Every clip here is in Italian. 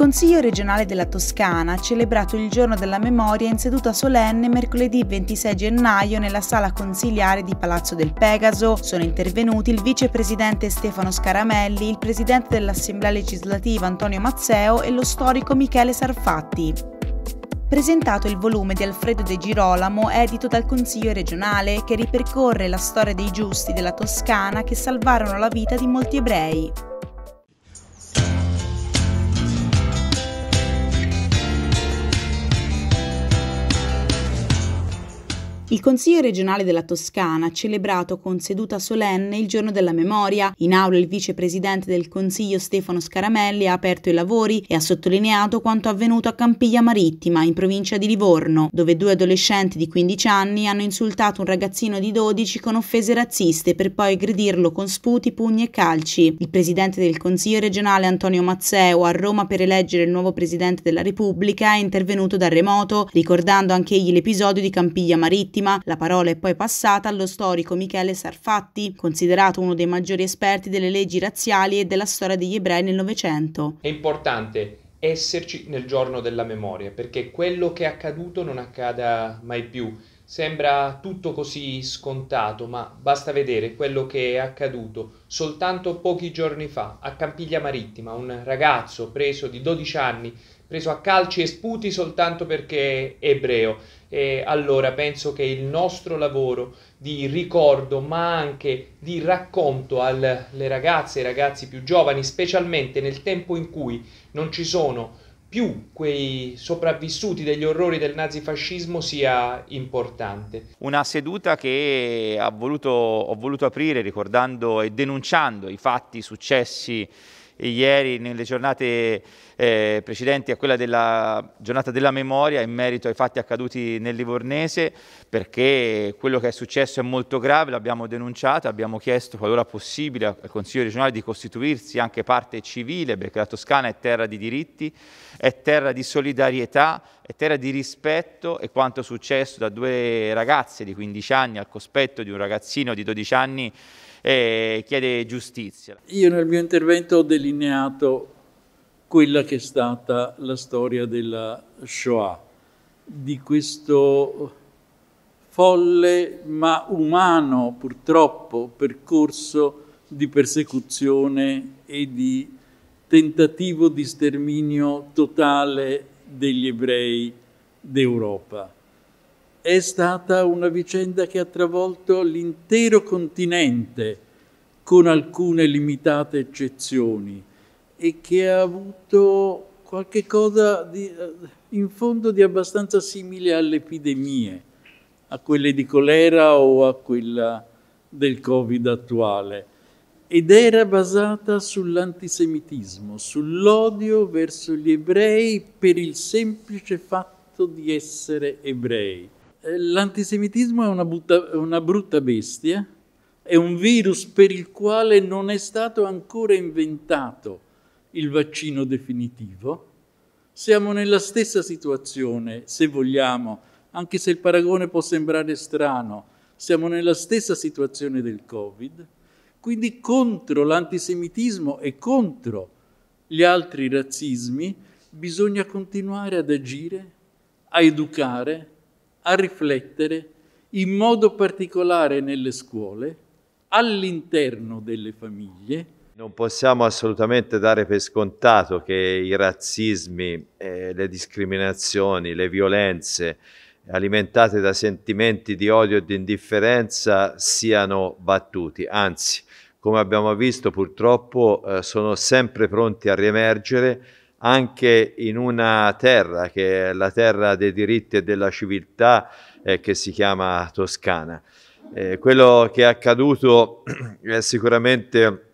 Consiglio regionale della Toscana ha celebrato il giorno della memoria in seduta solenne mercoledì 26 gennaio nella sala consiliare di Palazzo del Pegaso. Sono intervenuti il vicepresidente Stefano Scaramelli, il presidente dell'Assemblea legislativa Antonio Mazzeo e lo storico Michele Sarfatti presentato il volume di Alfredo De Girolamo edito dal Consiglio regionale che ripercorre la storia dei giusti della Toscana che salvarono la vita di molti ebrei. Il Consiglio regionale della Toscana ha celebrato con seduta solenne il giorno della memoria. In aula il vicepresidente del Consiglio Stefano Scaramelli ha aperto i lavori e ha sottolineato quanto avvenuto a Campiglia Marittima, in provincia di Livorno, dove due adolescenti di 15 anni hanno insultato un ragazzino di 12 con offese razziste per poi aggredirlo con sputi, pugni e calci. Il presidente del Consiglio regionale Antonio Mazzeo a Roma per eleggere il nuovo presidente della Repubblica è intervenuto da remoto, ricordando anche egli l'episodio di Campiglia Marittima vittima. La parola è poi passata allo storico Michele Sarfatti, considerato uno dei maggiori esperti delle leggi razziali e della storia degli ebrei nel Novecento. È importante esserci nel giorno della memoria, perché quello che è accaduto non accada mai più. Sembra tutto così scontato, ma basta vedere quello che è accaduto soltanto pochi giorni fa a Campiglia Marittima, un ragazzo preso di 12 anni, preso a calci e sputi soltanto perché è ebreo. E allora penso che il nostro lavoro di ricordo, ma anche di racconto alle ragazze e ai ragazzi più giovani, specialmente nel tempo in cui non ci sono più quei sopravvissuti degli orrori del nazifascismo sia importante. Una seduta che voluto, ho voluto aprire ricordando e denunciando i fatti successi ieri nelle giornate eh, precedenti a quella della giornata della memoria in merito ai fatti accaduti nel Livornese perché quello che è successo è molto grave, l'abbiamo denunciato, abbiamo chiesto qualora possibile al Consiglio regionale di costituirsi anche parte civile perché la Toscana è terra di diritti, è terra di solidarietà, è terra di rispetto e quanto successo da due ragazze di 15 anni al cospetto di un ragazzino di 12 anni eh, chiede giustizia. Io nel mio intervento ho delineato quella che è stata la storia della Shoah, di questo folle ma umano purtroppo percorso di persecuzione e di tentativo di sterminio totale degli ebrei d'Europa. È stata una vicenda che ha travolto l'intero continente, con alcune limitate eccezioni, e che ha avuto qualche cosa di, eh, in fondo di abbastanza simile alle epidemie, a quelle di colera o a quella del Covid attuale ed era basata sull'antisemitismo, sull'odio verso gli ebrei per il semplice fatto di essere ebrei. Eh, l'antisemitismo è una, butta, una brutta bestia, è un virus per il quale non è stato ancora inventato il vaccino definitivo. Siamo nella stessa situazione, se vogliamo, anche se il paragone può sembrare strano, siamo nella stessa situazione del Covid quindi contro l'antisemitismo e contro gli altri razzismi bisogna continuare ad agire, a educare, a riflettere, in modo particolare nelle scuole, all'interno delle famiglie, non possiamo assolutamente dare per scontato che i razzismi, eh, le discriminazioni, le violenze alimentate da sentimenti di odio e di indifferenza siano battuti, anzi come abbiamo visto purtroppo eh, sono sempre pronti a riemergere anche in una terra che è la terra dei diritti e della civiltà eh, che si chiama Toscana. Eh, quello che è accaduto è sicuramente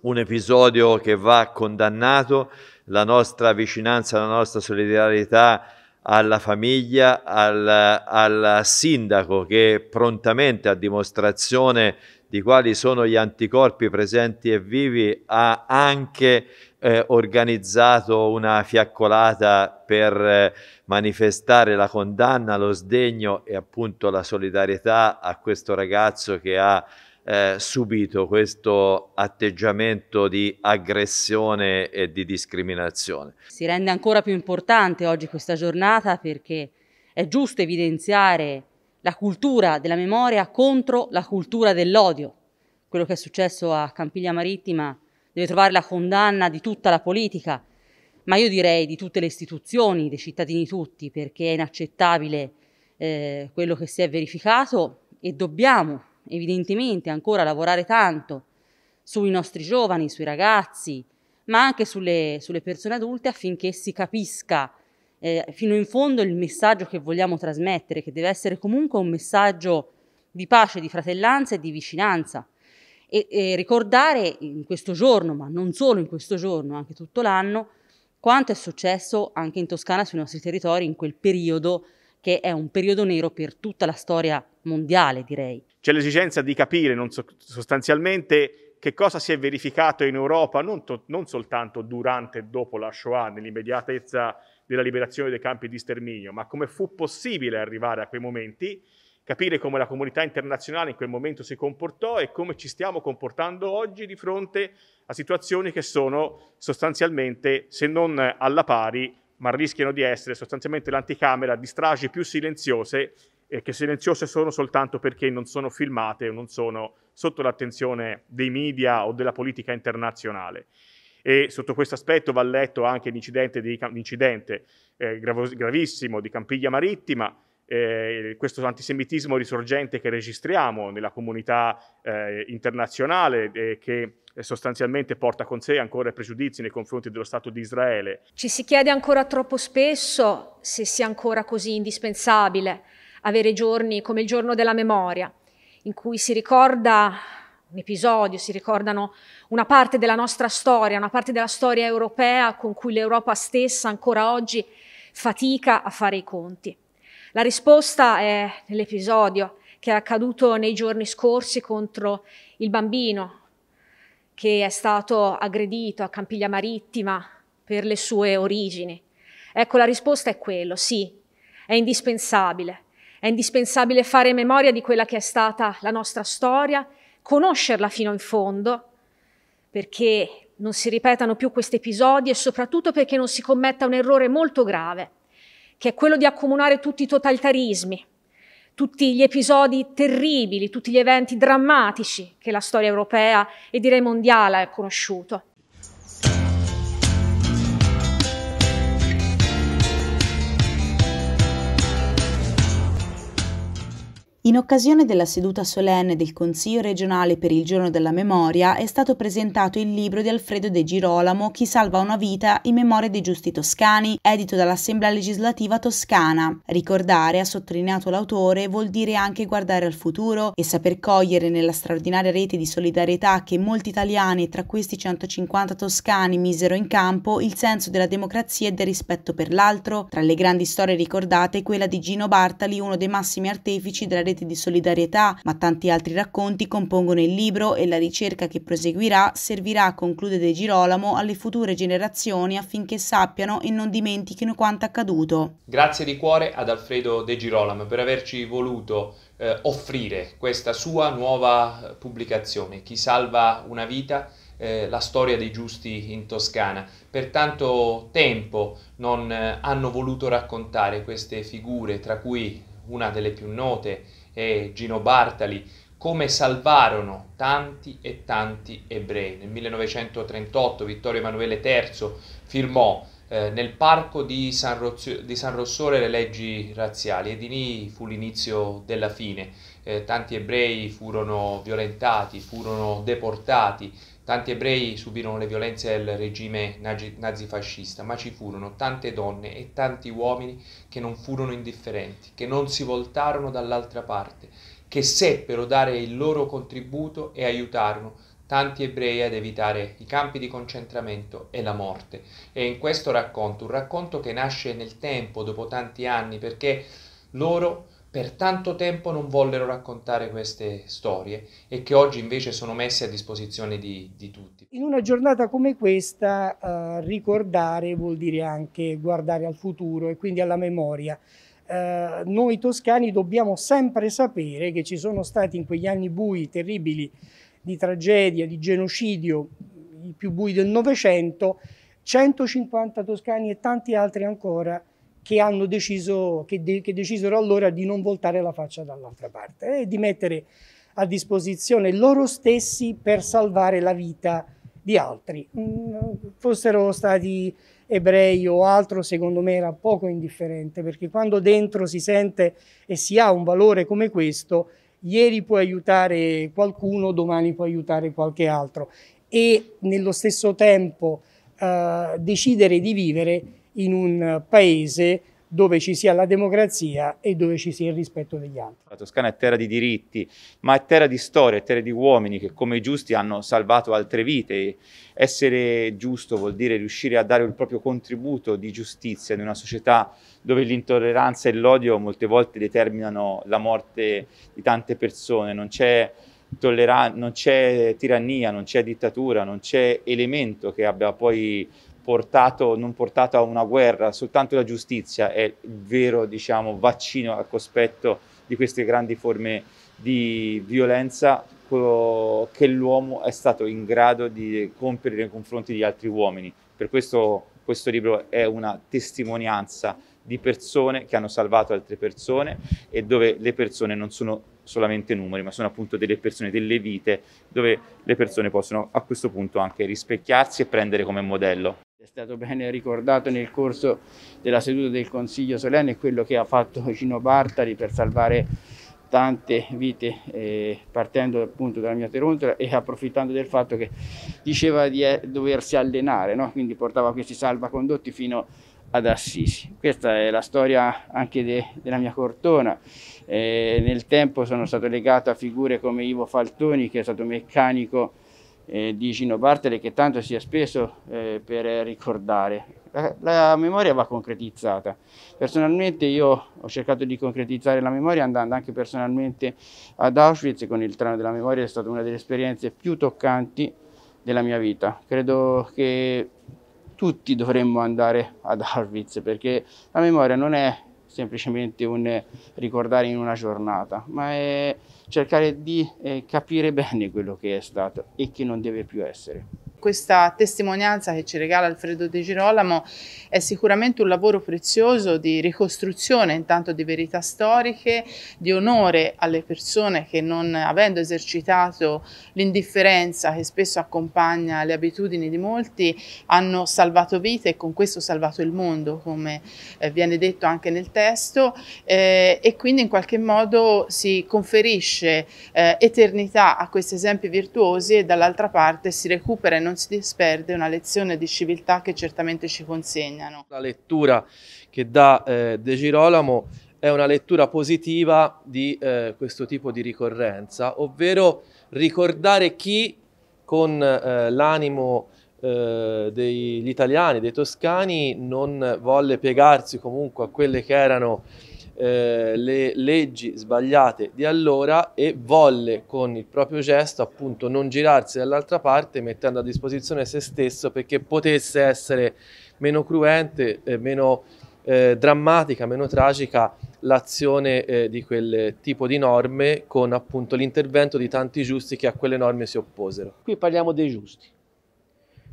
un episodio che va condannato, la nostra vicinanza, la nostra solidarietà alla famiglia, al, al sindaco che prontamente a dimostrazione di quali sono gli anticorpi presenti e vivi, ha anche eh, organizzato una fiaccolata per eh, manifestare la condanna, lo sdegno e appunto la solidarietà a questo ragazzo che ha eh, subito questo atteggiamento di aggressione e di discriminazione. Si rende ancora più importante oggi questa giornata perché è giusto evidenziare la cultura della memoria contro la cultura dell'odio. Quello che è successo a Campiglia Marittima deve trovare la condanna di tutta la politica, ma io direi di tutte le istituzioni, dei cittadini tutti, perché è inaccettabile eh, quello che si è verificato e dobbiamo evidentemente ancora lavorare tanto sui nostri giovani, sui ragazzi, ma anche sulle, sulle persone adulte affinché si capisca eh, fino in fondo il messaggio che vogliamo trasmettere, che deve essere comunque un messaggio di pace, di fratellanza e di vicinanza. E, e ricordare in questo giorno, ma non solo in questo giorno, anche tutto l'anno, quanto è successo anche in Toscana sui nostri territori in quel periodo che è un periodo nero per tutta la storia mondiale, direi. C'è l'esigenza di capire so, sostanzialmente che cosa si è verificato in Europa non, to, non soltanto durante e dopo la Shoah, nell'immediatezza della liberazione dei campi di sterminio, ma come fu possibile arrivare a quei momenti, capire come la comunità internazionale in quel momento si comportò e come ci stiamo comportando oggi di fronte a situazioni che sono sostanzialmente, se non alla pari, ma rischiano di essere sostanzialmente l'anticamera di stragi più silenziose e che silenziose sono soltanto perché non sono filmate o non sono sotto l'attenzione dei media o della politica internazionale e sotto questo aspetto va letto anche l'incidente, di, l'incidente eh, gravissimo di Campiglia Marittima, eh, questo antisemitismo risorgente che registriamo nella comunità eh, internazionale eh, che sostanzialmente porta con sé ancora pregiudizi nei confronti dello Stato di Israele. Ci si chiede ancora troppo spesso se sia ancora così indispensabile avere giorni come il giorno della memoria, in cui si ricorda un episodio, si ricordano una parte della nostra storia, una parte della storia europea con cui l'Europa stessa ancora oggi fatica a fare i conti. La risposta è nell'episodio che è accaduto nei giorni scorsi contro il bambino che è stato aggredito a Campiglia Marittima per le sue origini. Ecco, la risposta è quello, sì, è indispensabile. È indispensabile fare memoria di quella che è stata la nostra storia conoscerla fino in fondo, perché non si ripetano più questi episodi e soprattutto perché non si commetta un errore molto grave, che è quello di accomunare tutti i totalitarismi, tutti gli episodi terribili, tutti gli eventi drammatici che la storia europea e direi mondiale ha conosciuto. In occasione della seduta solenne del Consiglio regionale per il giorno della memoria è stato presentato il libro di Alfredo De Girolamo Chi salva una vita in memoria dei giusti toscani, edito dall'Assemblea legislativa toscana. Ricordare, ha sottolineato l'autore, vuol dire anche guardare al futuro e saper cogliere nella straordinaria rete di solidarietà che molti italiani, tra questi 150 toscani, misero in campo il senso della democrazia e del rispetto per l'altro. Tra le grandi storie ricordate quella di Gino Bartali, uno dei massimi artefici della rete reti di solidarietà, ma tanti altri racconti compongono il libro e la ricerca che proseguirà servirà, conclude De Girolamo, alle future generazioni affinché sappiano e non dimentichino quanto accaduto. Grazie di cuore ad Alfredo De Girolamo per averci voluto eh, offrire questa sua nuova pubblicazione, Chi salva una vita. Eh, la storia dei giusti in Toscana. Per tanto tempo non eh, hanno voluto raccontare queste figure, tra cui una delle più note e Gino Bartali come salvarono tanti e tanti ebrei. Nel 1938 Vittorio Emanuele III firmò eh, nel parco di San, Rozio, di San, Rossore le leggi razziali e di lì fu l'inizio della fine. Eh, tanti ebrei furono violentati, furono deportati, Tanti ebrei subirono le violenze del regime nazifascista, ma ci furono tante donne e tanti uomini che non furono indifferenti, che non si voltarono dall'altra parte, che seppero dare il loro contributo e aiutarono tanti ebrei ad evitare i campi di concentramento e la morte. E in questo racconto, un racconto che nasce nel tempo, dopo tanti anni, perché loro per tanto tempo non vollero raccontare queste storie e che oggi invece sono messe a disposizione di, di tutti. In una giornata come questa eh, ricordare vuol dire anche guardare al futuro e quindi alla memoria. Eh, noi toscani dobbiamo sempre sapere che ci sono stati in quegli anni bui terribili di tragedia, di genocidio, i più bui del Novecento, 150 toscani e tanti altri ancora che, hanno deciso, che, de, che decisero allora di non voltare la faccia dall'altra parte e di mettere a disposizione loro stessi per salvare la vita di altri. Mm, fossero stati ebrei o altro, secondo me era poco indifferente, perché quando dentro si sente e si ha un valore come questo, ieri puoi aiutare qualcuno, domani puoi aiutare qualche altro e nello stesso tempo eh, decidere di vivere in un paese dove ci sia la democrazia e dove ci sia il rispetto degli altri. La Toscana è terra di diritti, ma è terra di storia, è terra di uomini che come i giusti hanno salvato altre vite. Essere giusto vuol dire riuscire a dare il proprio contributo di giustizia in una società dove l'intolleranza e l'odio molte volte determinano la morte di tante persone. Non c'è non c'è tirannia, non c'è dittatura, non c'è elemento che abbia poi portato, non portato a una guerra, soltanto la giustizia è il vero diciamo, vaccino al cospetto di queste grandi forme di violenza che l'uomo è stato in grado di compiere nei confronti di altri uomini. Per questo questo libro è una testimonianza di persone che hanno salvato altre persone e dove le persone non sono solamente numeri, ma sono appunto delle persone, delle vite, dove le persone possono a questo punto anche rispecchiarsi e prendere come modello. È stato bene ricordato nel corso della seduta del Consiglio Solenne quello che ha fatto Gino Bartali per salvare tante vite eh, partendo appunto dalla mia Terontola e approfittando del fatto che diceva di eh, doversi allenare, no? quindi portava questi salvacondotti fino ad Assisi. Questa è la storia anche de, della mia cortona. Eh, nel tempo sono stato legato a figure come Ivo Faltoni che è stato meccanico eh, di Gino Bartele che tanto si è speso eh, per ricordare. La, la, memoria va concretizzata. Personalmente io ho cercato di concretizzare la memoria andando anche personalmente ad Auschwitz con il treno della memoria, è stata una delle esperienze più toccanti della mia vita. Credo che tutti dovremmo andare ad Auschwitz perché la memoria non è semplicemente un ricordare in una giornata, ma è cercare di eh, capire bene quello che è stato e che non deve più essere. Questa testimonianza che ci regala Alfredo De Girolamo è sicuramente un lavoro prezioso di ricostruzione intanto di verità storiche, di onore alle persone che non avendo esercitato l'indifferenza che spesso accompagna le abitudini di molti hanno salvato vite e con questo salvato il mondo come eh, viene detto anche nel testo eh, e quindi in qualche modo si conferisce eh, eternità a questi esempi virtuosi e dall'altra parte si recupera in non si disperde una lezione di civiltà che certamente ci consegnano. La lettura che dà eh, De Girolamo è una lettura positiva di eh, questo tipo di ricorrenza, ovvero ricordare chi con eh, l'animo eh, degli italiani, dei toscani, non volle piegarsi comunque a quelle che erano eh, le leggi sbagliate di allora e volle con il proprio gesto appunto non girarsi dall'altra parte mettendo a disposizione se stesso perché potesse essere meno cruente, eh, meno eh, drammatica, meno tragica l'azione eh, di quel tipo di norme con appunto l'intervento di tanti giusti che a quelle norme si opposero. Qui parliamo dei giusti,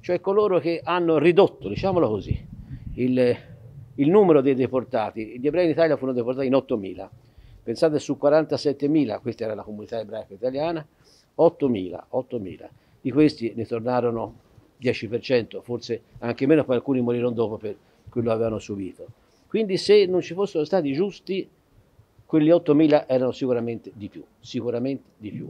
cioè coloro che hanno ridotto, diciamolo così, il il numero dei deportati. Gli ebrei in Italia furono deportati in 8.000. Pensate su 47.000, questa era la comunità ebraica italiana, 8.000, 8.000. Di questi ne tornarono 10%, forse anche meno, poi alcuni morirono dopo per quello che avevano subito. Quindi se non ci fossero stati giusti, quelli 8.000 erano sicuramente di più, sicuramente di più.